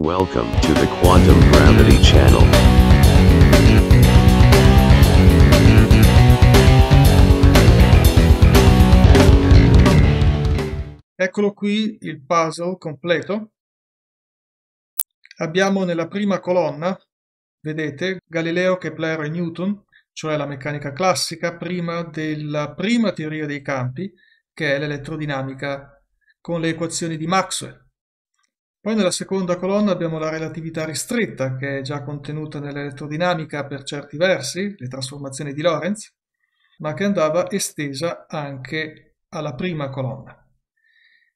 Welcome to the Quantum Gravity Channel. Eccolo qui il puzzle completo. Abbiamo nella prima colonna, vedete, Galileo, Kepler e Newton, cioè la meccanica classica, prima della prima teoria dei campi, che è l'elettrodinamica con le equazioni di Maxwell. Poi nella seconda colonna abbiamo la relatività ristretta, che è già contenuta nell'elettrodinamica per certi versi, le trasformazioni di Lorentz, ma che andava estesa anche alla prima colonna.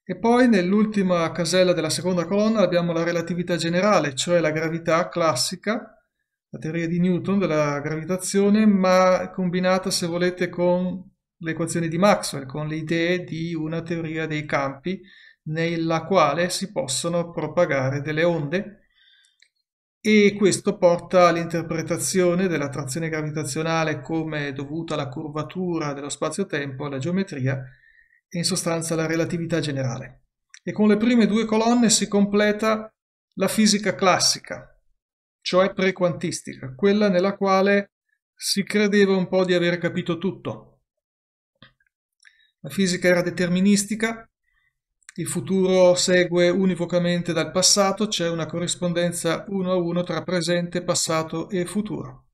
E poi nell'ultima casella della seconda colonna abbiamo la relatività generale, cioè la gravità classica, la teoria di Newton della gravitazione, ma combinata, se volete, con le equazioni di Maxwell, con le idee di una teoria dei campi, nella quale si possono propagare delle onde e questo porta all'interpretazione dell'attrazione gravitazionale come dovuta alla curvatura dello spazio-tempo, alla geometria e in sostanza alla relatività generale. E con le prime due colonne si completa la fisica classica, cioè prequantistica, quella nella quale si credeva un po' di aver capito tutto. La fisica era deterministica, il futuro segue univocamente dal passato, c'è una corrispondenza uno a uno tra presente, passato e futuro.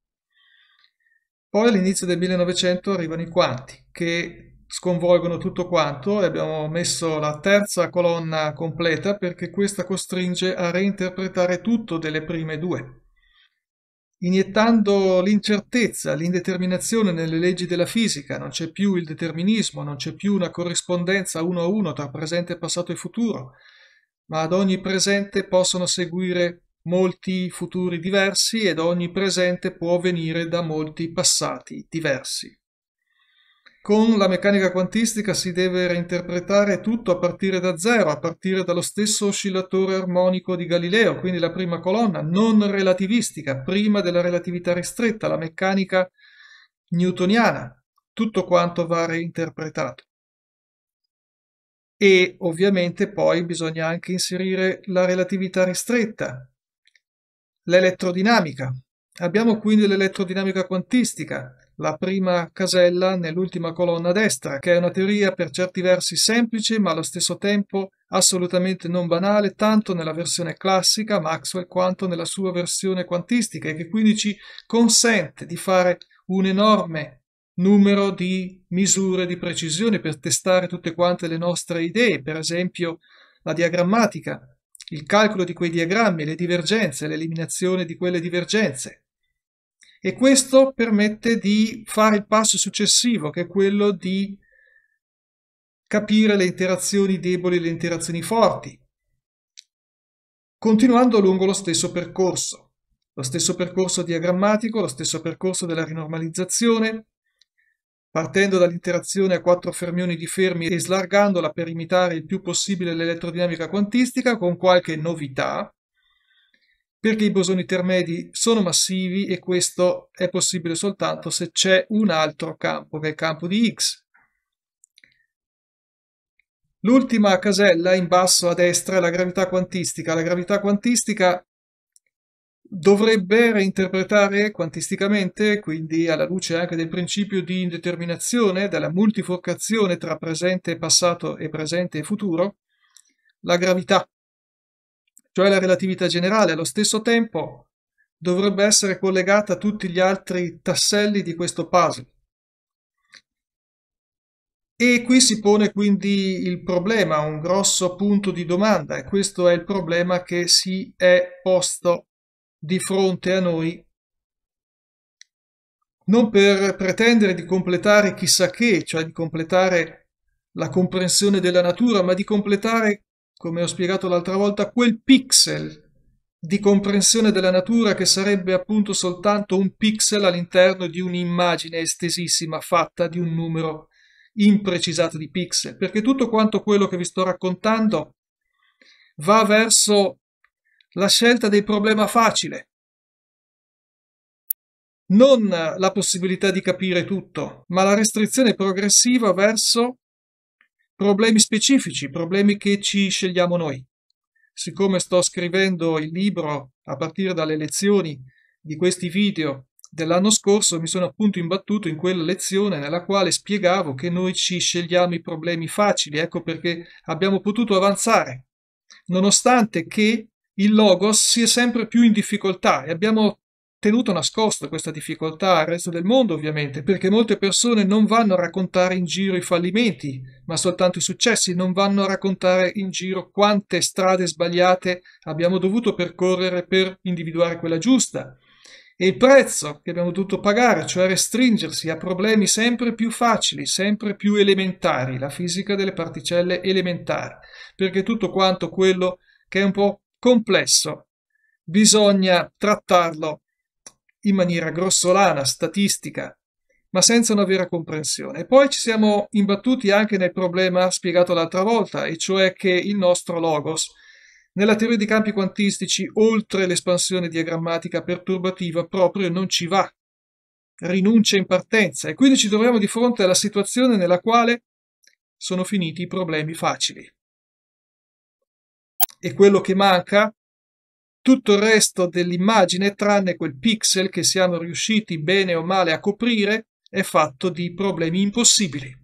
Poi all'inizio del 1900 arrivano i quanti, che sconvolgono tutto quanto, e abbiamo messo la terza colonna completa perché questa costringe a reinterpretare tutto delle prime due iniettando l'incertezza, l'indeterminazione nelle leggi della fisica, non c'è più il determinismo, non c'è più una corrispondenza uno a uno tra presente, passato e futuro, ma ad ogni presente possono seguire molti futuri diversi ed ogni presente può venire da molti passati diversi con la meccanica quantistica si deve reinterpretare tutto a partire da zero, a partire dallo stesso oscillatore armonico di Galileo, quindi la prima colonna, non relativistica, prima della relatività ristretta, la meccanica newtoniana. Tutto quanto va reinterpretato. E ovviamente poi bisogna anche inserire la relatività ristretta, l'elettrodinamica. Abbiamo quindi l'elettrodinamica quantistica, la prima casella nell'ultima colonna destra, che è una teoria per certi versi semplice ma allo stesso tempo assolutamente non banale tanto nella versione classica Maxwell quanto nella sua versione quantistica e che quindi ci consente di fare un enorme numero di misure di precisione per testare tutte quante le nostre idee, per esempio la diagrammatica, il calcolo di quei diagrammi, le divergenze, l'eliminazione di quelle divergenze e questo permette di fare il passo successivo che è quello di capire le interazioni deboli e le interazioni forti, continuando lungo lo stesso percorso, lo stesso percorso diagrammatico, lo stesso percorso della rinormalizzazione, partendo dall'interazione a quattro fermioni di fermi e slargandola per imitare il più possibile l'elettrodinamica quantistica con qualche novità, perché i bosoni intermedi sono massivi e questo è possibile soltanto se c'è un altro campo, che è il campo di X. L'ultima casella in basso a destra è la gravità quantistica. La gravità quantistica dovrebbe reinterpretare quantisticamente, quindi alla luce anche del principio di indeterminazione, della multiforcazione tra presente e passato e presente e futuro, la gravità cioè la relatività generale, allo stesso tempo dovrebbe essere collegata a tutti gli altri tasselli di questo puzzle. E qui si pone quindi il problema, un grosso punto di domanda, e questo è il problema che si è posto di fronte a noi, non per pretendere di completare chissà che, cioè di completare la comprensione della natura, ma di completare come ho spiegato l'altra volta, quel pixel di comprensione della natura che sarebbe appunto soltanto un pixel all'interno di un'immagine estesissima fatta di un numero imprecisato di pixel, perché tutto quanto quello che vi sto raccontando va verso la scelta del problema facile, non la possibilità di capire tutto, ma la restrizione progressiva verso problemi specifici, problemi che ci scegliamo noi. Siccome sto scrivendo il libro a partire dalle lezioni di questi video dell'anno scorso, mi sono appunto imbattuto in quella lezione nella quale spiegavo che noi ci scegliamo i problemi facili, ecco perché abbiamo potuto avanzare, nonostante che il Logos sia sempre più in difficoltà e abbiamo tenuto nascosta questa difficoltà al resto del mondo, ovviamente, perché molte persone non vanno a raccontare in giro i fallimenti, ma soltanto i successi, non vanno a raccontare in giro quante strade sbagliate abbiamo dovuto percorrere per individuare quella giusta. E il prezzo che abbiamo dovuto pagare, cioè restringersi a problemi sempre più facili, sempre più elementari, la fisica delle particelle elementari, perché tutto quanto quello che è un po' complesso bisogna trattarlo in maniera grossolana, statistica, ma senza una vera comprensione. poi ci siamo imbattuti anche nel problema spiegato l'altra volta, e cioè che il nostro logos, nella teoria dei campi quantistici, oltre l'espansione diagrammatica perturbativa, proprio non ci va, rinuncia in partenza, e quindi ci troviamo di fronte alla situazione nella quale sono finiti i problemi facili. E quello che manca tutto il resto dell'immagine, tranne quel pixel che siamo riusciti bene o male a coprire, è fatto di problemi impossibili.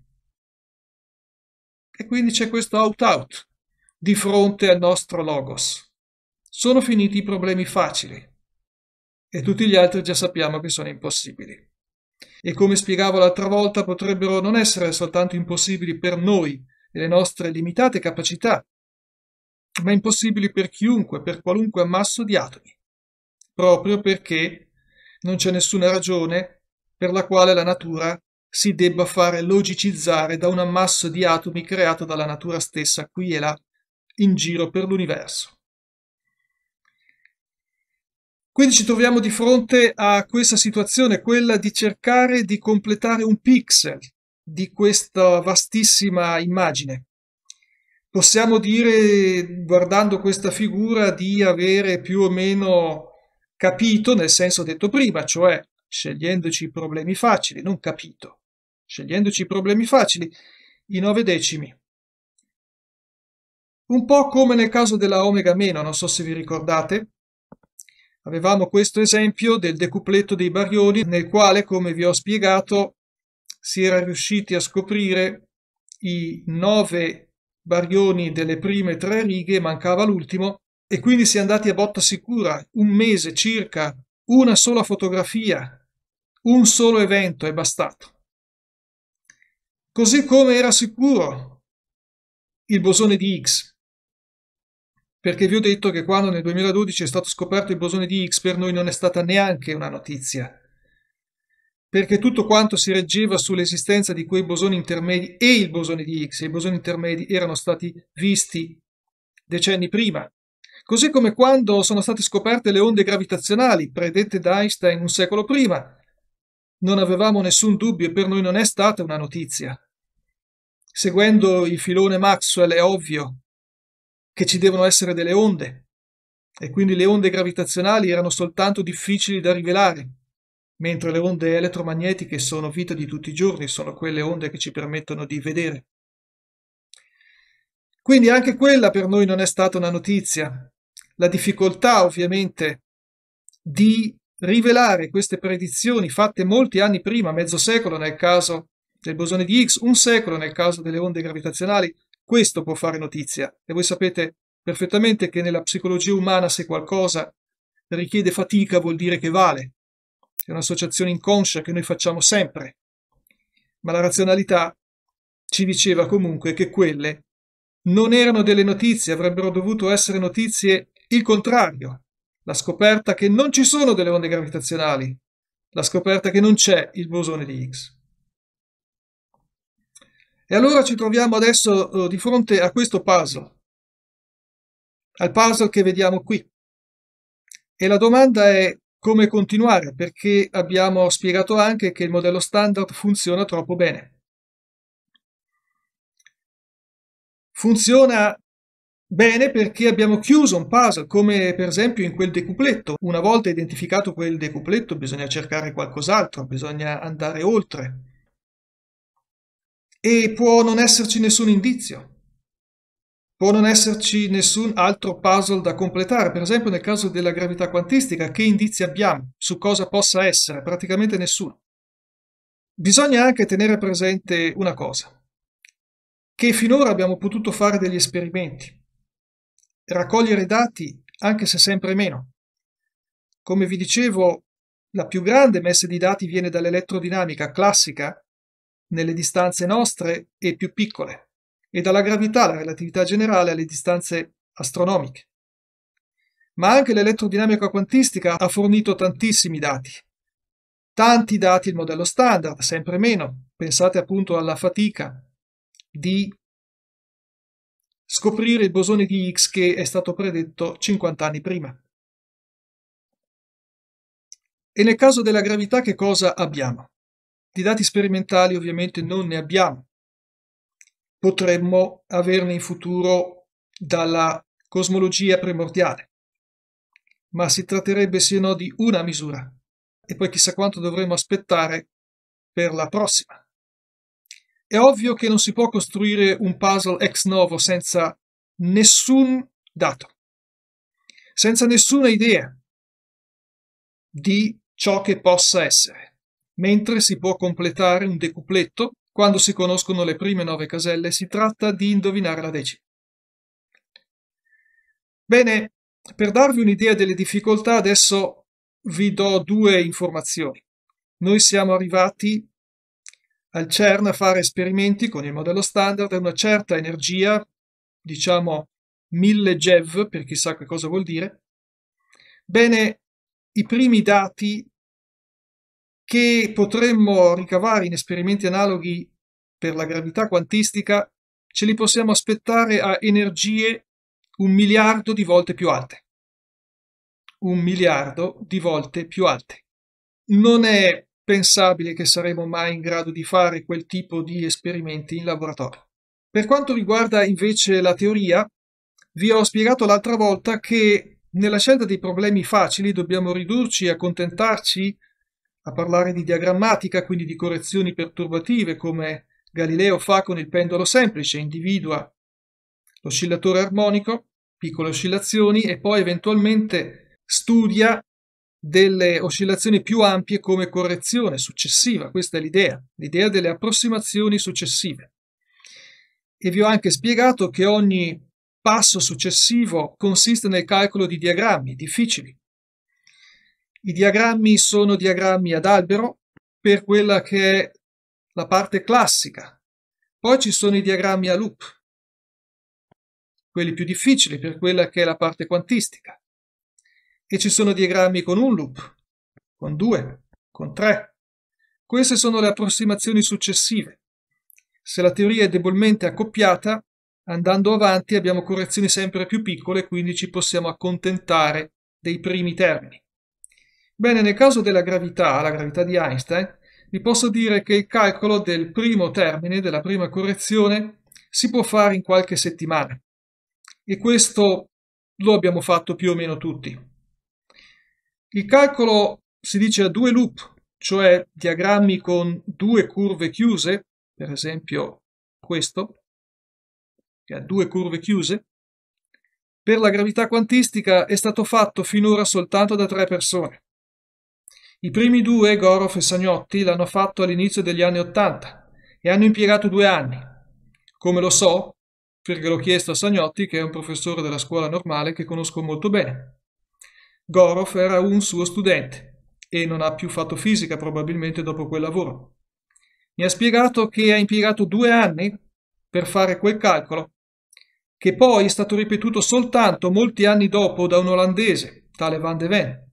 E quindi c'è questo out-out di fronte al nostro logos. Sono finiti i problemi facili e tutti gli altri già sappiamo che sono impossibili. E come spiegavo l'altra volta, potrebbero non essere soltanto impossibili per noi e le nostre limitate capacità ma impossibili per chiunque, per qualunque ammasso di atomi, proprio perché non c'è nessuna ragione per la quale la natura si debba fare logicizzare da un ammasso di atomi creato dalla natura stessa qui e là in giro per l'universo. Quindi ci troviamo di fronte a questa situazione, quella di cercare di completare un pixel di questa vastissima immagine possiamo dire, guardando questa figura, di avere più o meno capito, nel senso detto prima, cioè scegliendoci i problemi facili, non capito, scegliendoci i problemi facili, i nove decimi. Un po' come nel caso della omega meno, non so se vi ricordate, avevamo questo esempio del decupletto dei barioni nel quale, come vi ho spiegato, si era riusciti a scoprire i nove Barioni delle prime tre righe, mancava l'ultimo, e quindi si è andati a botta sicura, un mese circa, una sola fotografia, un solo evento è bastato. Così come era sicuro il bosone di Higgs, perché vi ho detto che quando nel 2012 è stato scoperto il bosone di Higgs per noi non è stata neanche una notizia, perché tutto quanto si reggeva sull'esistenza di quei bosoni intermedi e il bosone di Higgs, e i bosoni intermedi erano stati visti decenni prima. Così come quando sono state scoperte le onde gravitazionali, predette da Einstein un secolo prima, non avevamo nessun dubbio e per noi non è stata una notizia. Seguendo il filone Maxwell è ovvio che ci devono essere delle onde, e quindi le onde gravitazionali erano soltanto difficili da rivelare mentre le onde elettromagnetiche sono vita di tutti i giorni, sono quelle onde che ci permettono di vedere. Quindi anche quella per noi non è stata una notizia. La difficoltà ovviamente di rivelare queste predizioni fatte molti anni prima, mezzo secolo nel caso del bosone di Higgs, un secolo nel caso delle onde gravitazionali, questo può fare notizia. E voi sapete perfettamente che nella psicologia umana se qualcosa richiede fatica vuol dire che vale, è un'associazione inconscia che noi facciamo sempre, ma la razionalità ci diceva comunque che quelle non erano delle notizie, avrebbero dovuto essere notizie il contrario, la scoperta che non ci sono delle onde gravitazionali, la scoperta che non c'è il bosone di Higgs. E allora ci troviamo adesso eh, di fronte a questo puzzle, al puzzle che vediamo qui. E la domanda è come continuare? Perché abbiamo spiegato anche che il modello standard funziona troppo bene. Funziona Bene perché abbiamo chiuso un puzzle, come per esempio in quel decupletto. Una volta identificato quel decupletto bisogna cercare qualcos'altro, bisogna andare oltre. E può non esserci nessun indizio. Può non esserci nessun altro puzzle da completare, per esempio nel caso della gravità quantistica, che indizi abbiamo su cosa possa essere? Praticamente nessuno. Bisogna anche tenere presente una cosa, che finora abbiamo potuto fare degli esperimenti, raccogliere dati anche se sempre meno. Come vi dicevo, la più grande messa di dati viene dall'elettrodinamica classica, nelle distanze nostre e più piccole e dalla gravità, alla relatività generale, alle distanze astronomiche. Ma anche l'elettrodinamica quantistica ha fornito tantissimi dati. Tanti dati il modello standard, sempre meno. Pensate appunto alla fatica di scoprire il bosone di Higgs che è stato predetto 50 anni prima. E nel caso della gravità che cosa abbiamo? Di dati sperimentali ovviamente non ne abbiamo, potremmo averne in futuro dalla cosmologia primordiale. Ma si tratterebbe se no di una misura e poi chissà quanto dovremmo aspettare per la prossima. È ovvio che non si può costruire un puzzle ex novo senza nessun dato, senza nessuna idea di ciò che possa essere, mentre si può completare un decupletto quando si conoscono le prime nove caselle si tratta di indovinare la decima. Bene, per darvi un'idea delle difficoltà adesso vi do due informazioni. Noi siamo arrivati al CERN a fare esperimenti con il modello standard a una certa energia, diciamo 1000 GeV per chissà che cosa vuol dire. Bene, i primi dati che potremmo ricavare in esperimenti analoghi per la gravità quantistica, ce li possiamo aspettare a energie un miliardo di volte più alte. Un miliardo di volte più alte. Non è pensabile che saremo mai in grado di fare quel tipo di esperimenti in laboratorio. Per quanto riguarda invece la teoria, vi ho spiegato l'altra volta che nella scelta dei problemi facili dobbiamo ridurci e accontentarci a parlare di diagrammatica, quindi di correzioni perturbative come Galileo fa con il pendolo semplice, individua l'oscillatore armonico, piccole oscillazioni e poi eventualmente studia delle oscillazioni più ampie come correzione successiva. Questa è l'idea, l'idea delle approssimazioni successive. E vi ho anche spiegato che ogni passo successivo consiste nel calcolo di diagrammi difficili, i diagrammi sono diagrammi ad albero per quella che è la parte classica. Poi ci sono i diagrammi a loop, quelli più difficili per quella che è la parte quantistica. E ci sono diagrammi con un loop, con due, con tre. Queste sono le approssimazioni successive. Se la teoria è debolmente accoppiata, andando avanti abbiamo correzioni sempre più piccole, quindi ci possiamo accontentare dei primi termini. Bene, nel caso della gravità, la gravità di Einstein, vi posso dire che il calcolo del primo termine, della prima correzione, si può fare in qualche settimana e questo lo abbiamo fatto più o meno tutti. Il calcolo si dice a due loop, cioè diagrammi con due curve chiuse, per esempio questo, che ha due curve chiuse, per la gravità quantistica è stato fatto finora soltanto da tre persone. I primi due, Gorov e Sagnotti, l'hanno fatto all'inizio degli anni Ottanta e hanno impiegato due anni. Come lo so? Perché l'ho chiesto a Sagnotti, che è un professore della scuola normale che conosco molto bene. Gorov era un suo studente e non ha più fatto fisica probabilmente dopo quel lavoro. Mi ha spiegato che ha impiegato due anni per fare quel calcolo, che poi è stato ripetuto soltanto molti anni dopo da un olandese, tale Van de Ven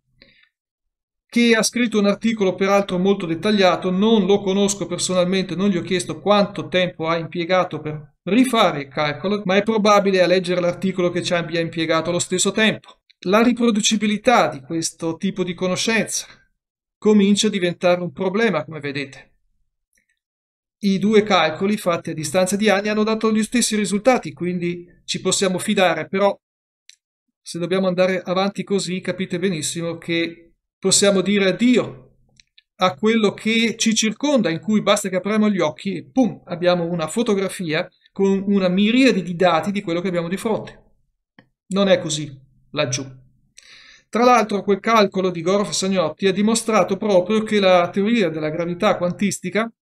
che ha scritto un articolo peraltro molto dettagliato, non lo conosco personalmente, non gli ho chiesto quanto tempo ha impiegato per rifare il calcolo, ma è probabile a leggere l'articolo che ci abbia impiegato lo stesso tempo. La riproducibilità di questo tipo di conoscenza comincia a diventare un problema, come vedete. I due calcoli fatti a distanza di anni hanno dato gli stessi risultati, quindi ci possiamo fidare, però se dobbiamo andare avanti così capite benissimo che possiamo dire addio a quello che ci circonda, in cui basta che apriamo gli occhi e pum, abbiamo una fotografia con una miriade di dati di quello che abbiamo di fronte. Non è così laggiù. Tra l'altro quel calcolo di Gorf-Sagnotti ha dimostrato proprio che la teoria della gravità quantistica,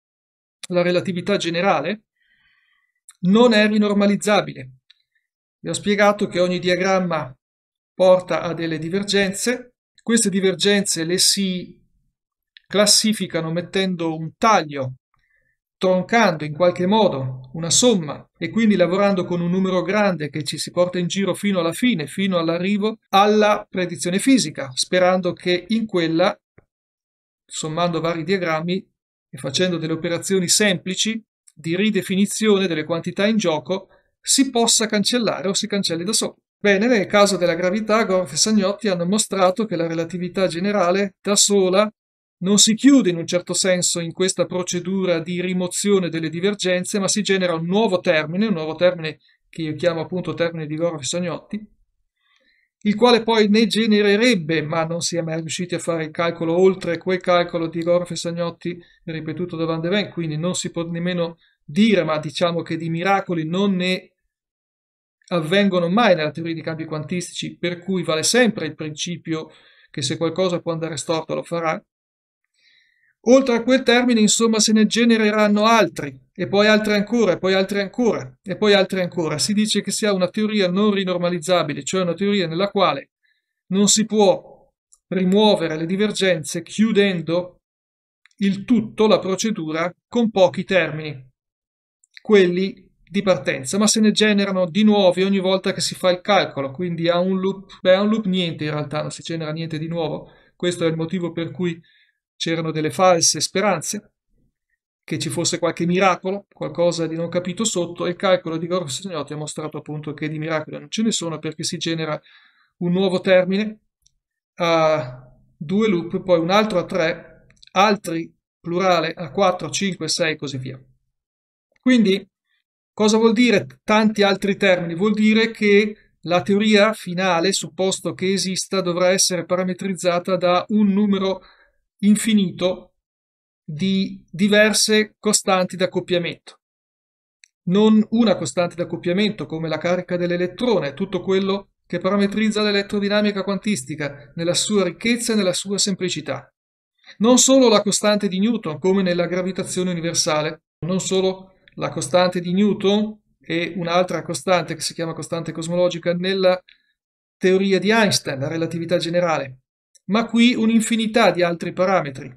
la relatività generale, non è rinormalizzabile. Vi ho spiegato che ogni diagramma porta a delle divergenze queste divergenze le si classificano mettendo un taglio, troncando in qualche modo una somma e quindi lavorando con un numero grande che ci si porta in giro fino alla fine, fino all'arrivo alla predizione fisica, sperando che in quella, sommando vari diagrammi e facendo delle operazioni semplici di ridefinizione delle quantità in gioco, si possa cancellare o si cancelli da solo. Bene, nel caso della gravità, Gorff e Sagnotti hanno mostrato che la relatività generale da sola non si chiude in un certo senso in questa procedura di rimozione delle divergenze, ma si genera un nuovo termine, un nuovo termine che io chiamo appunto termine di Gorff e Sagnotti, il quale poi ne genererebbe, ma non si è mai riusciti a fare il calcolo oltre quel calcolo di Gorff e Sagnotti ripetuto da Van de Ven, quindi non si può nemmeno dire, ma diciamo che di miracoli non ne avvengono mai nella teoria di campi quantistici, per cui vale sempre il principio che se qualcosa può andare storto lo farà. Oltre a quel termine, insomma, se ne genereranno altri, e poi altri ancora, e poi altri ancora, e poi altri ancora. Si dice che sia una teoria non rinormalizzabile, cioè una teoria nella quale non si può rimuovere le divergenze chiudendo il tutto, la procedura, con pochi termini, quelli di partenza, ma se ne generano di nuovi ogni volta che si fa il calcolo, quindi a un loop, beh, a un loop niente in realtà, non si genera niente di nuovo. Questo è il motivo per cui c'erano delle false speranze che ci fosse qualche miracolo, qualcosa di non capito sotto, e il calcolo di Gorgo Signotti ha mostrato appunto che di miracoli non ce ne sono perché si genera un nuovo termine a due loop, poi un altro a tre, altri plurale a 4, 5, 6 e così via. Quindi Cosa vuol dire tanti altri termini? Vuol dire che la teoria finale, supposto che esista, dovrà essere parametrizzata da un numero infinito di diverse costanti d'accoppiamento. Non una costante d'accoppiamento come la carica dell'elettrone, tutto quello che parametrizza l'elettrodinamica quantistica nella sua ricchezza e nella sua semplicità. Non solo la costante di Newton, come nella gravitazione universale, non solo la la costante di Newton e un'altra costante che si chiama costante cosmologica nella teoria di Einstein, la relatività generale, ma qui un'infinità di altri parametri.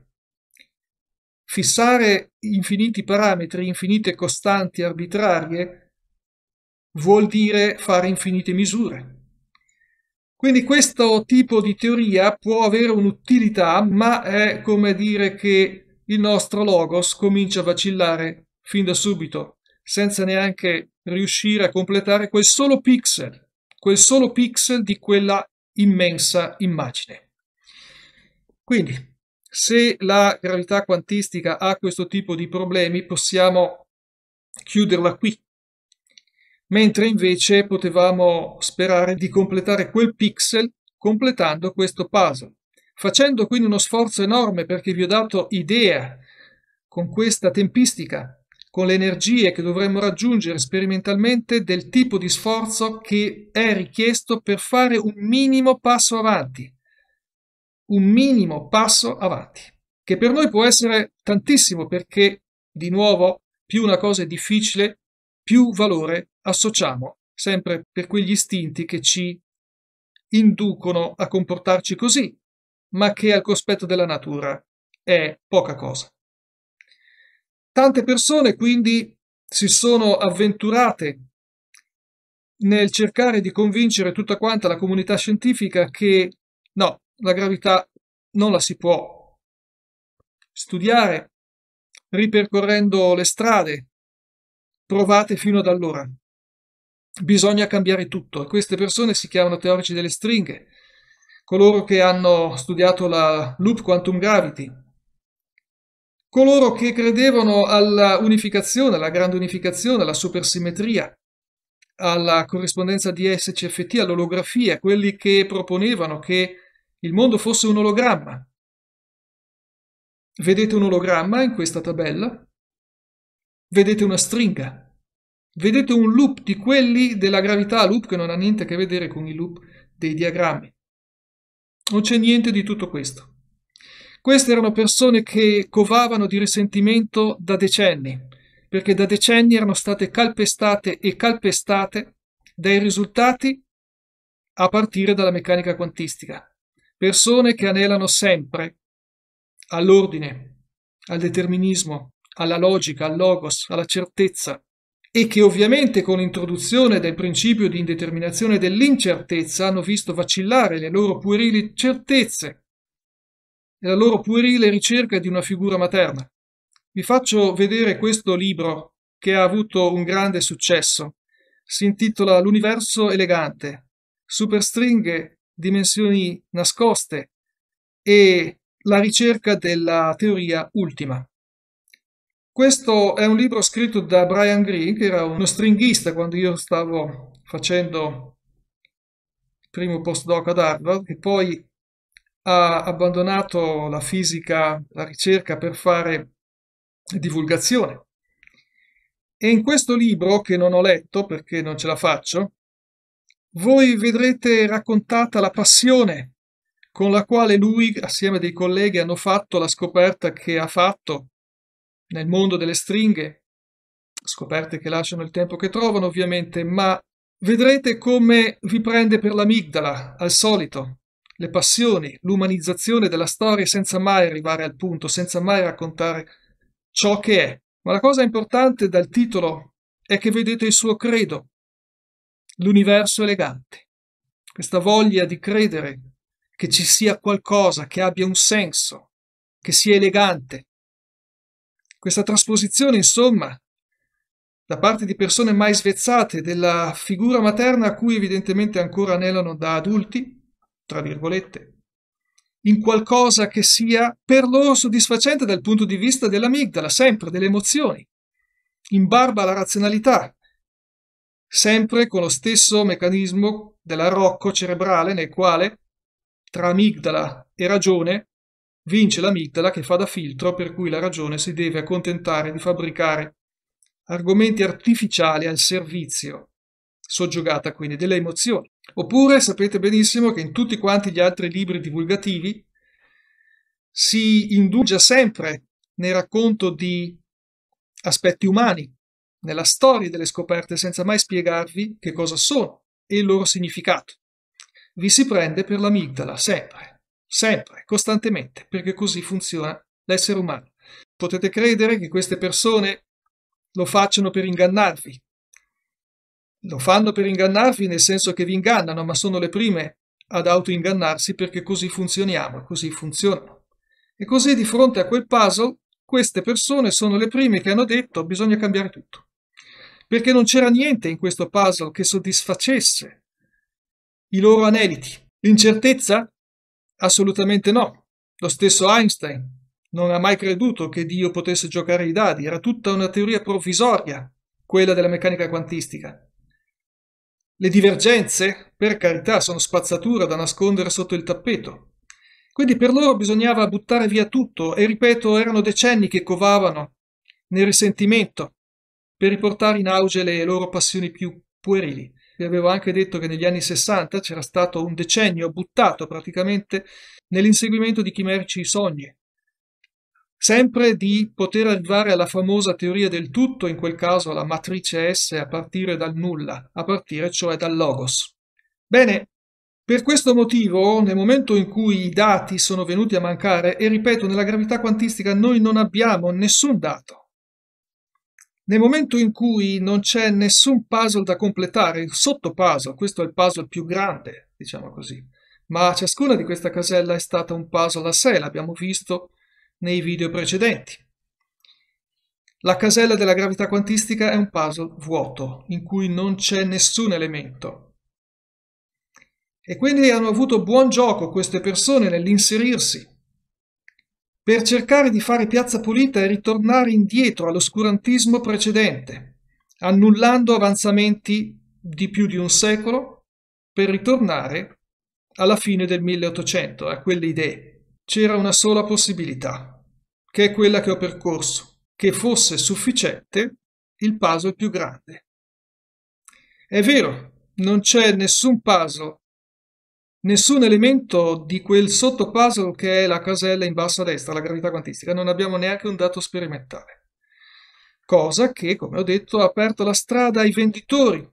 Fissare infiniti parametri, infinite costanti arbitrarie, vuol dire fare infinite misure. Quindi questo tipo di teoria può avere un'utilità, ma è come dire che il nostro logos comincia a vacillare fin da subito, senza neanche riuscire a completare quel solo pixel, quel solo pixel di quella immensa immagine. Quindi, se la gravità quantistica ha questo tipo di problemi, possiamo chiuderla qui, mentre invece potevamo sperare di completare quel pixel completando questo puzzle, facendo quindi uno sforzo enorme perché vi ho dato idea con questa tempistica con le energie che dovremmo raggiungere sperimentalmente del tipo di sforzo che è richiesto per fare un minimo passo avanti. Un minimo passo avanti, che per noi può essere tantissimo perché, di nuovo, più una cosa è difficile, più valore associamo, sempre per quegli istinti che ci inducono a comportarci così, ma che al cospetto della natura è poca cosa. Tante persone quindi si sono avventurate nel cercare di convincere tutta quanta la comunità scientifica che no, la gravità non la si può studiare ripercorrendo le strade provate fino ad allora. Bisogna cambiare tutto. Queste persone si chiamano teorici delle stringhe, coloro che hanno studiato la loop quantum gravity, coloro che credevano alla unificazione, alla grande unificazione, alla supersimmetria, alla corrispondenza di SCFT, all'olografia, quelli che proponevano che il mondo fosse un ologramma. Vedete un ologramma in questa tabella? Vedete una stringa? Vedete un loop di quelli della gravità, loop che non ha niente a che vedere con i loop dei diagrammi. Non c'è niente di tutto questo. Queste erano persone che covavano di risentimento da decenni, perché da decenni erano state calpestate e calpestate dai risultati a partire dalla meccanica quantistica. Persone che anelano sempre all'ordine, al determinismo, alla logica, al logos, alla certezza e che ovviamente con l'introduzione del principio di indeterminazione dell'incertezza hanno visto vacillare le loro puerili certezze e la loro puerile ricerca di una figura materna. Vi faccio vedere questo libro che ha avuto un grande successo. Si intitola L'universo elegante, superstringhe, dimensioni nascoste e la ricerca della teoria ultima. Questo è un libro scritto da Brian Green, che era uno stringhista quando io stavo facendo il primo postdoc ad Harvard, che poi ha abbandonato la fisica, la ricerca per fare divulgazione. E in questo libro, che non ho letto perché non ce la faccio, voi vedrete raccontata la passione con la quale lui, assieme a dei colleghi, hanno fatto la scoperta che ha fatto nel mondo delle stringhe, scoperte che lasciano il tempo che trovano ovviamente, ma vedrete come vi prende per l'amigdala, al solito, le passioni, l'umanizzazione della storia senza mai arrivare al punto, senza mai raccontare ciò che è. Ma la cosa importante dal titolo è che vedete il suo credo, l'universo elegante, questa voglia di credere che ci sia qualcosa che abbia un senso, che sia elegante. Questa trasposizione, insomma, da parte di persone mai svezzate della figura materna a cui evidentemente ancora anelano da adulti, tra virgolette, in qualcosa che sia per loro soddisfacente dal punto di vista dell'amigdala, sempre delle emozioni, in barba alla razionalità, sempre con lo stesso meccanismo dell'arrocco cerebrale nel quale tra amigdala e ragione vince l'amigdala che fa da filtro per cui la ragione si deve accontentare di fabbricare argomenti artificiali al servizio soggiogata quindi delle emozioni. Oppure sapete benissimo che in tutti quanti gli altri libri divulgativi si indugia sempre nel racconto di aspetti umani, nella storia delle scoperte senza mai spiegarvi che cosa sono e il loro significato. Vi si prende per l'amigdala sempre, sempre, costantemente, perché così funziona l'essere umano. Potete credere che queste persone lo facciano per ingannarvi, lo fanno per ingannarvi nel senso che vi ingannano, ma sono le prime ad autoingannarsi perché così funzioniamo, così funzionano. E così di fronte a quel puzzle, queste persone sono le prime che hanno detto bisogna cambiare tutto. Perché non c'era niente in questo puzzle che soddisfacesse i loro aneliti. L'incertezza? Assolutamente no. Lo stesso Einstein non ha mai creduto che Dio potesse giocare i dadi, era tutta una teoria provvisoria, quella della meccanica quantistica. Le divergenze, per carità, sono spazzatura da nascondere sotto il tappeto. Quindi per loro bisognava buttare via tutto e, ripeto, erano decenni che covavano nel risentimento per riportare in auge le loro passioni più puerili. Vi avevo anche detto che negli anni 60 c'era stato un decennio buttato praticamente nell'inseguimento di chimerici sogni, sempre di poter arrivare alla famosa teoria del tutto, in quel caso la matrice S a partire dal nulla, a partire cioè dal logos. Bene, per questo motivo, nel momento in cui i dati sono venuti a mancare, e ripeto, nella gravità quantistica noi non abbiamo nessun dato. Nel momento in cui non c'è nessun puzzle da completare, il sottopuzzle, questo è il puzzle più grande, diciamo così, ma ciascuna di queste caselle è stata un puzzle a sé, l'abbiamo visto nei video precedenti. La casella della gravità quantistica è un puzzle vuoto, in cui non c'è nessun elemento. E quindi hanno avuto buon gioco queste persone nell'inserirsi, per cercare di fare piazza pulita e ritornare indietro all'oscurantismo precedente, annullando avanzamenti di più di un secolo, per ritornare alla fine del 1800 a quelle idee. C'era una sola possibilità, che è quella che ho percorso, che fosse sufficiente il puzzle più grande. È vero, non c'è nessun puzzle, nessun elemento di quel sottopuzzle che è la casella in basso a destra, la gravità quantistica, non abbiamo neanche un dato sperimentale. Cosa che, come ho detto, ha aperto la strada ai venditori,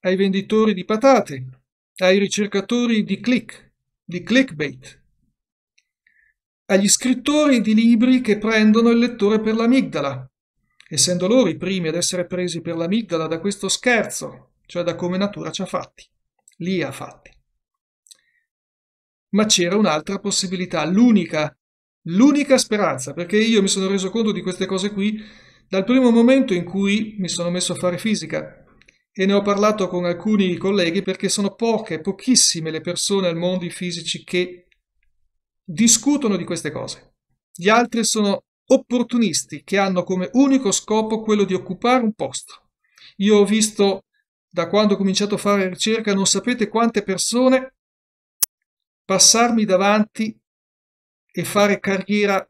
ai venditori di patate, ai ricercatori di click, di clickbait, agli scrittori di libri che prendono il lettore per l'amigdala, essendo loro i primi ad essere presi per l'amigdala da questo scherzo, cioè da come natura ci ha fatti, li ha fatti. Ma c'era un'altra possibilità, l'unica, l'unica speranza, perché io mi sono reso conto di queste cose qui dal primo momento in cui mi sono messo a fare fisica e ne ho parlato con alcuni colleghi perché sono poche, pochissime le persone al mondo, i fisici, che discutono di queste cose. Gli altri sono opportunisti che hanno come unico scopo quello di occupare un posto. Io ho visto da quando ho cominciato a fare ricerca non sapete quante persone passarmi davanti e fare carriera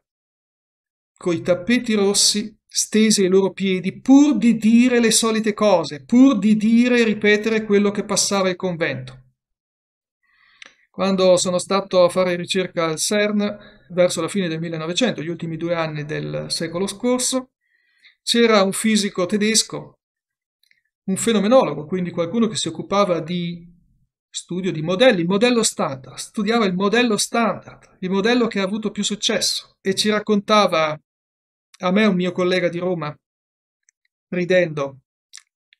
con i tappeti rossi stesi ai loro piedi pur di dire le solite cose, pur di dire e ripetere quello che passava il convento. Quando sono stato a fare ricerca al CERN verso la fine del 1900, gli ultimi due anni del secolo scorso, c'era un fisico tedesco, un fenomenologo, quindi qualcuno che si occupava di studio di modelli, il modello standard, studiava il modello standard, il modello che ha avuto più successo e ci raccontava a me un mio collega di Roma, ridendo,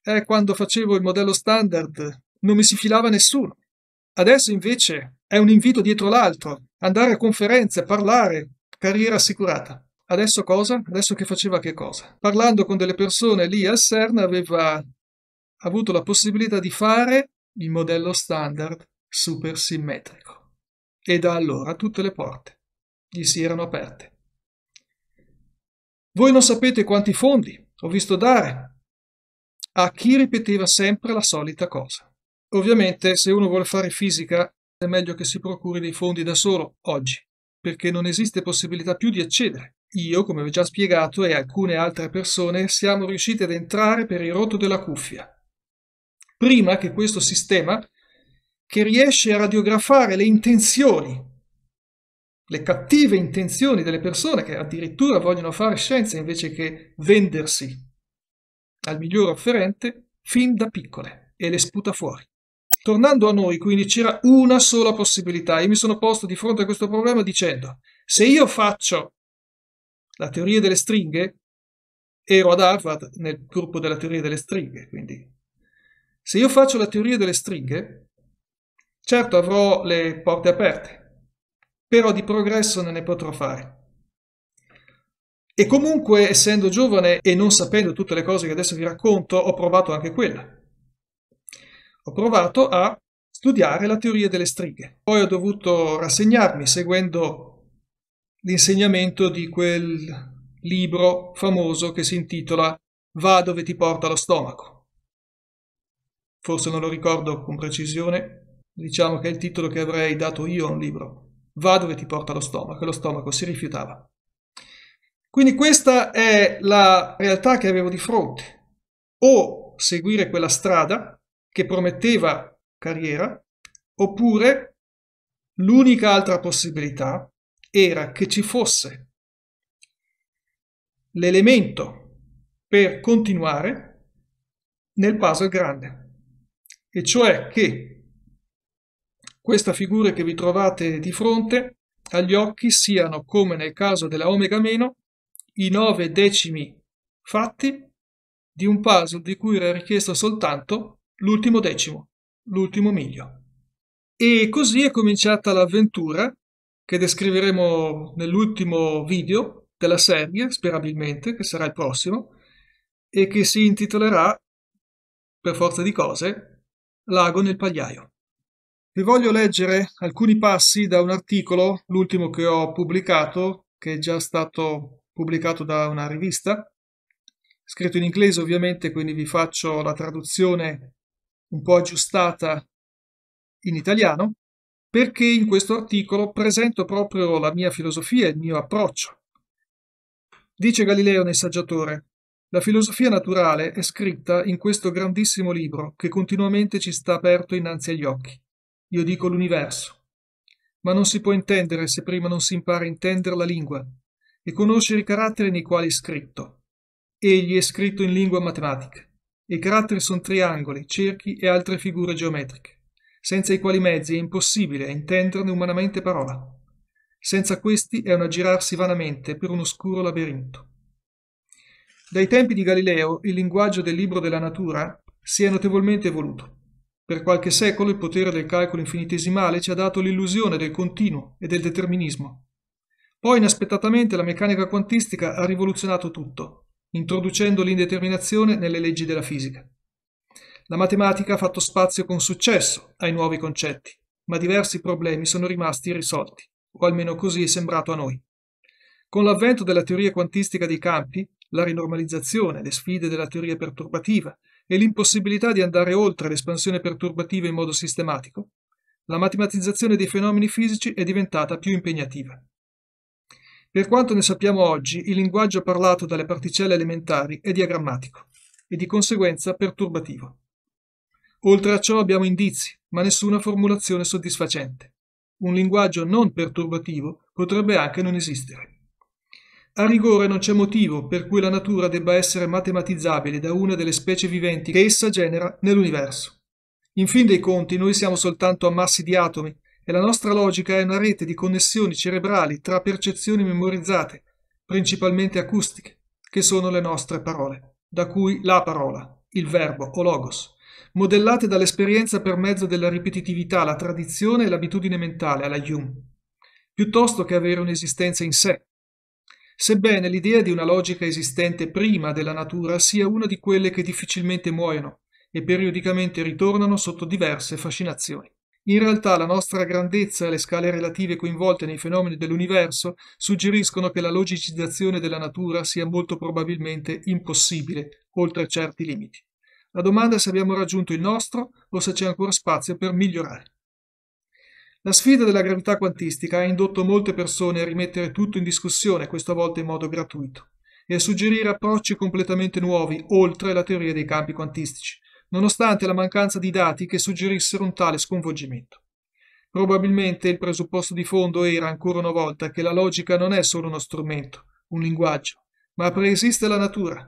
eh, quando facevo il modello standard non mi si filava nessuno. Adesso invece è un invito dietro l'altro, andare a conferenze, parlare, carriera assicurata. Adesso cosa? Adesso che faceva che cosa? Parlando con delle persone lì al CERN aveva avuto la possibilità di fare il modello standard supersimmetrico e da allora tutte le porte gli si erano aperte. Voi non sapete quanti fondi ho visto dare a chi ripeteva sempre la solita cosa. Ovviamente se uno vuole fare fisica è meglio che si procuri dei fondi da solo oggi, perché non esiste possibilità più di accedere. Io, come ho già spiegato, e alcune altre persone siamo riusciti ad entrare per il rotto della cuffia. Prima che questo sistema, che riesce a radiografare le intenzioni, le cattive intenzioni delle persone che addirittura vogliono fare scienza invece che vendersi al miglior offerente fin da piccole e le sputa fuori. Tornando a noi, quindi c'era una sola possibilità. Io mi sono posto di fronte a questo problema dicendo, se io faccio la teoria delle stringhe, ero ad Harvard nel gruppo della teoria delle stringhe, quindi se io faccio la teoria delle stringhe, certo avrò le porte aperte, però di progresso non ne potrò fare. E comunque, essendo giovane e non sapendo tutte le cose che adesso vi racconto, ho provato anche quella. Ho provato a studiare la teoria delle strighe. Poi ho dovuto rassegnarmi seguendo l'insegnamento di quel libro famoso che si intitola Va dove ti porta lo stomaco. Forse non lo ricordo con precisione, diciamo che è il titolo che avrei dato io a un libro. Va dove ti porta lo stomaco e lo stomaco si rifiutava. Quindi questa è la realtà che avevo di fronte. O seguire quella strada che prometteva carriera, oppure l'unica altra possibilità era che ci fosse l'elemento per continuare nel puzzle grande, e cioè che questa figura che vi trovate di fronte agli occhi siano, come nel caso della omega meno, i nove decimi fatti di un puzzle di cui era richiesto soltanto l'ultimo decimo, l'ultimo miglio. E così è cominciata l'avventura che descriveremo nell'ultimo video della serie, sperabilmente, che sarà il prossimo, e che si intitolerà, per forza di cose, Lago nel pagliaio. Vi voglio leggere alcuni passi da un articolo, l'ultimo che ho pubblicato, che è già stato pubblicato da una rivista, scritto in inglese ovviamente, quindi vi faccio la traduzione un po' aggiustata in italiano, perché in questo articolo presento proprio la mia filosofia e il mio approccio. Dice Galileo nel saggiatore, la filosofia naturale è scritta in questo grandissimo libro che continuamente ci sta aperto innanzi agli occhi. Io dico l'universo. Ma non si può intendere se prima non si impara a intendere la lingua e conoscere i caratteri nei quali è scritto. Egli è scritto in lingua matematica. I caratteri sono triangoli, cerchi e altre figure geometriche, senza i quali mezzi è impossibile intenderne umanamente parola. Senza questi è un aggirarsi vanamente per un oscuro labirinto. Dai tempi di Galileo il linguaggio del libro della natura si è notevolmente evoluto. Per qualche secolo il potere del calcolo infinitesimale ci ha dato l'illusione del continuo e del determinismo. Poi inaspettatamente la meccanica quantistica ha rivoluzionato tutto, introducendo l'indeterminazione nelle leggi della fisica. La matematica ha fatto spazio con successo ai nuovi concetti, ma diversi problemi sono rimasti irrisolti, o almeno così è sembrato a noi. Con l'avvento della teoria quantistica dei campi, la rinormalizzazione, le sfide della teoria perturbativa e l'impossibilità di andare oltre l'espansione perturbativa in modo sistematico, la matematizzazione dei fenomeni fisici è diventata più impegnativa. Per quanto ne sappiamo oggi, il linguaggio parlato dalle particelle elementari è diagrammatico e di conseguenza perturbativo. Oltre a ciò abbiamo indizi, ma nessuna formulazione soddisfacente. Un linguaggio non perturbativo potrebbe anche non esistere. A rigore non c'è motivo per cui la natura debba essere matematizzabile da una delle specie viventi che essa genera nell'universo. In fin dei conti noi siamo soltanto ammassi di atomi e la nostra logica è una rete di connessioni cerebrali tra percezioni memorizzate, principalmente acustiche, che sono le nostre parole, da cui la parola, il verbo o logos, modellate dall'esperienza per mezzo della ripetitività, la tradizione e l'abitudine mentale alla Hume, piuttosto che avere un'esistenza in sé. Sebbene l'idea di una logica esistente prima della natura sia una di quelle che difficilmente muoiono e periodicamente ritornano sotto diverse fascinazioni. In realtà la nostra grandezza e le scale relative coinvolte nei fenomeni dell'universo suggeriscono che la logicizzazione della natura sia molto probabilmente impossibile, oltre certi limiti. La domanda è se abbiamo raggiunto il nostro o se c'è ancora spazio per migliorare. La sfida della gravità quantistica ha indotto molte persone a rimettere tutto in discussione, questa volta in modo gratuito, e a suggerire approcci completamente nuovi oltre la teoria dei campi quantistici, nonostante la mancanza di dati che suggerissero un tale sconvolgimento. Probabilmente il presupposto di fondo era ancora una volta che la logica non è solo uno strumento, un linguaggio, ma preesiste la natura.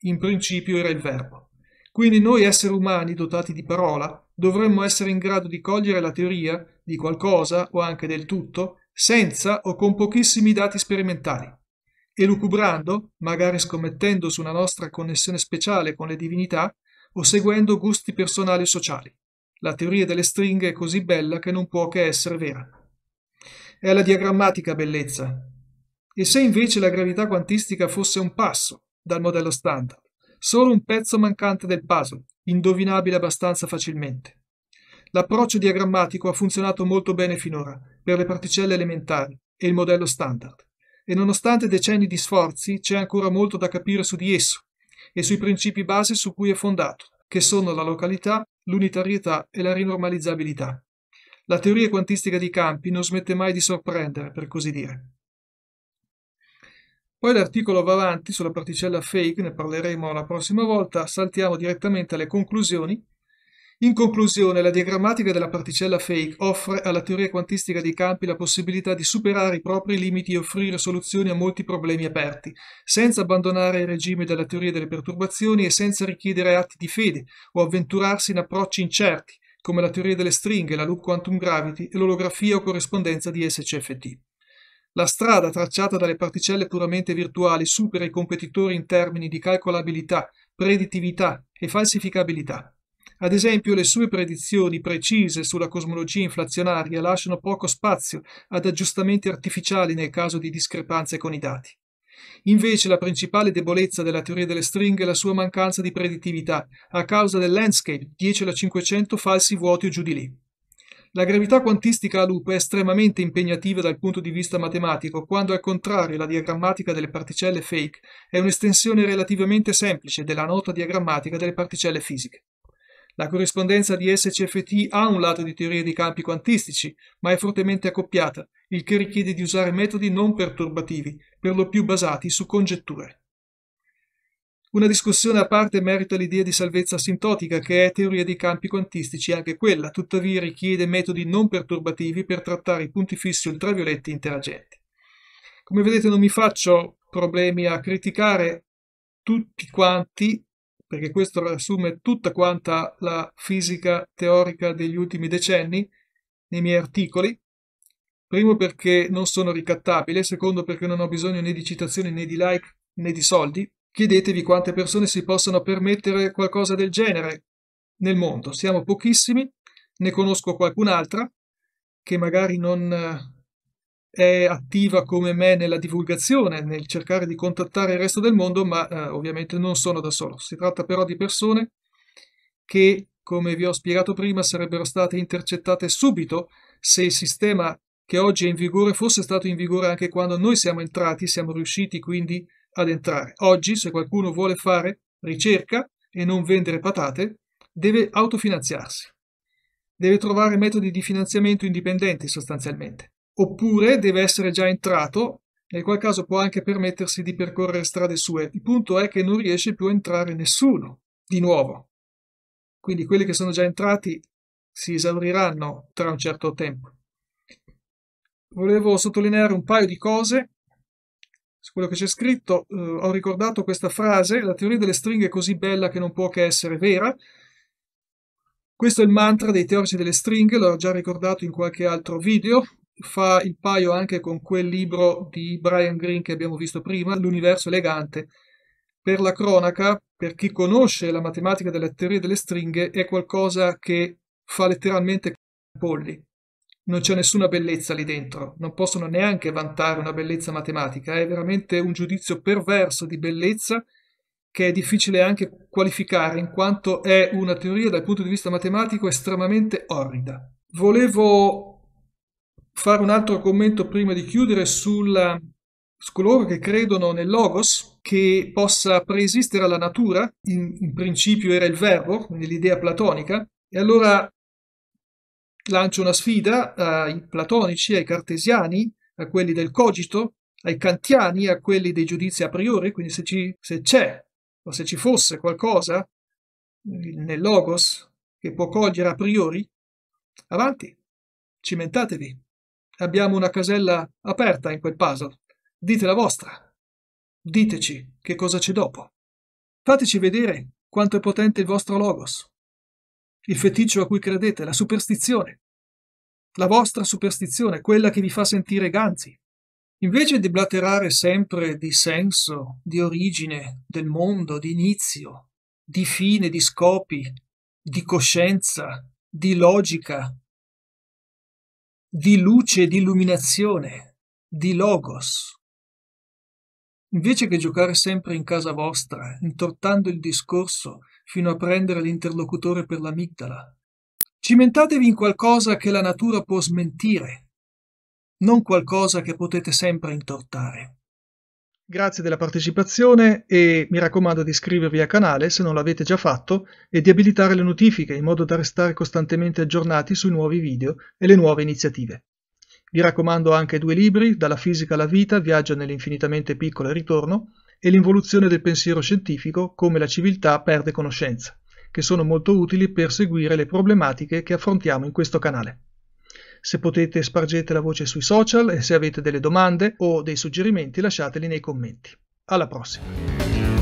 In principio era il verbo. Quindi noi esseri umani dotati di parola dovremmo essere in grado di cogliere la teoria di qualcosa o anche del tutto senza o con pochissimi dati sperimentali. Elucubrando, magari scommettendo su una nostra connessione speciale con le divinità, o seguendo gusti personali e sociali. La teoria delle stringhe è così bella che non può che essere vera. È la diagrammatica bellezza. E se invece la gravità quantistica fosse un passo dal modello standard, solo un pezzo mancante del puzzle, indovinabile abbastanza facilmente. L'approccio diagrammatico ha funzionato molto bene finora per le particelle elementari e il modello standard, e nonostante decenni di sforzi c'è ancora molto da capire su di esso, e sui principi base su cui è fondato, che sono la località, l'unitarietà e la rinormalizzabilità. La teoria quantistica di campi non smette mai di sorprendere, per così dire. Poi l'articolo va avanti sulla particella fake, ne parleremo la prossima volta, saltiamo direttamente alle conclusioni in conclusione, la diagrammatica della particella fake offre alla teoria quantistica dei campi la possibilità di superare i propri limiti e offrire soluzioni a molti problemi aperti, senza abbandonare il regime della teoria delle perturbazioni e senza richiedere atti di fede o avventurarsi in approcci incerti, come la teoria delle stringhe, la loop quantum gravity e l'olografia o corrispondenza di SCFT. La strada tracciata dalle particelle puramente virtuali supera i competitori in termini di calcolabilità, predittività e falsificabilità. Ad esempio, le sue predizioni precise sulla cosmologia inflazionaria lasciano poco spazio ad aggiustamenti artificiali nel caso di discrepanze con i dati. Invece la principale debolezza della teoria delle stringhe è la sua mancanza di predittività, a causa del landscape 10 alla 500 falsi vuoti o giù di lì. La gravità quantistica a lupo è estremamente impegnativa dal punto di vista matematico, quando al contrario la diagrammatica delle particelle fake è un'estensione relativamente semplice della nota diagrammatica delle particelle fisiche. La corrispondenza di SCFT ha un lato di teoria dei campi quantistici, ma è fortemente accoppiata, il che richiede di usare metodi non perturbativi, per lo più basati su congetture. Una discussione a parte merita l'idea di salvezza asintotica, che è teoria dei campi quantistici anche quella, tuttavia richiede metodi non perturbativi per trattare i punti fissi ultravioletti interagenti. Come vedete non mi faccio problemi a criticare tutti quanti perché questo riassume tutta quanta la fisica teorica degli ultimi decenni nei miei articoli. Primo perché non sono ricattabile, secondo perché non ho bisogno né di citazioni né di like né di soldi. Chiedetevi quante persone si possono permettere qualcosa del genere nel mondo. Siamo pochissimi, ne conosco qualcun'altra che magari non è attiva come me nella divulgazione, nel cercare di contattare il resto del mondo, ma eh, ovviamente non sono da solo. Si tratta però di persone che, come vi ho spiegato prima, sarebbero state intercettate subito se il sistema che oggi è in vigore fosse stato in vigore anche quando noi siamo entrati, siamo riusciti quindi ad entrare. Oggi, se qualcuno vuole fare ricerca e non vendere patate, deve autofinanziarsi. Deve trovare metodi di finanziamento indipendenti sostanzialmente oppure deve essere già entrato, nel qual caso può anche permettersi di percorrere strade sue. Il punto è che non riesce più a entrare nessuno di nuovo. Quindi quelli che sono già entrati si esauriranno tra un certo tempo. Volevo sottolineare un paio di cose su quello che c'è scritto. Eh, ho ricordato questa frase, la teoria delle stringhe è così bella che non può che essere vera. Questo è il mantra dei teorici delle stringhe, l'ho già ricordato in qualche altro video, fa il paio anche con quel libro di Brian Greene che abbiamo visto prima, L'universo elegante. Per la cronaca, per chi conosce la matematica della teoria delle stringhe, è qualcosa che fa letteralmente polli. Non c'è nessuna bellezza lì dentro, non possono neanche vantare una bellezza matematica, è veramente un giudizio perverso di bellezza che è difficile anche qualificare in quanto è una teoria dal punto di vista matematico estremamente orrida. Volevo fare un altro commento prima di chiudere sulla, su coloro che credono nel logos che possa preesistere alla natura, in, in principio era il verbo, nell'idea platonica, e allora lancio una sfida ai platonici, ai cartesiani, a quelli del cogito, ai kantiani, a quelli dei giudizi a priori, quindi se, ci, se c'è o se ci fosse qualcosa eh, nel logos che può cogliere a priori, avanti, cimentatevi. Abbiamo una casella aperta in quel puzzle. Dite la vostra. Diteci che cosa c'è dopo. Fateci vedere quanto è potente il vostro logos, il feticcio a cui credete, la superstizione. La vostra superstizione, quella che vi fa sentire ganzi. Invece di blaterare sempre di senso, di origine, del mondo, di inizio, di fine, di scopi, di coscienza, di logica, di luce, e di illuminazione, di logos. Invece che giocare sempre in casa vostra, intortando il discorso fino a prendere l'interlocutore per l'amigdala, cimentatevi in qualcosa che la natura può smentire, non qualcosa che potete sempre intortare. Grazie della partecipazione e mi raccomando di iscrivervi al canale se non l'avete già fatto e di abilitare le notifiche in modo da restare costantemente aggiornati sui nuovi video e le nuove iniziative. Vi raccomando anche due libri, Dalla fisica alla vita, Viaggio nell'infinitamente piccolo e ritorno e L'involuzione del pensiero scientifico, come la civiltà perde conoscenza, che sono molto utili per seguire le problematiche che affrontiamo in questo canale. Se potete spargete la voce sui social e se avete delle domande o dei suggerimenti lasciateli nei commenti. Alla prossima!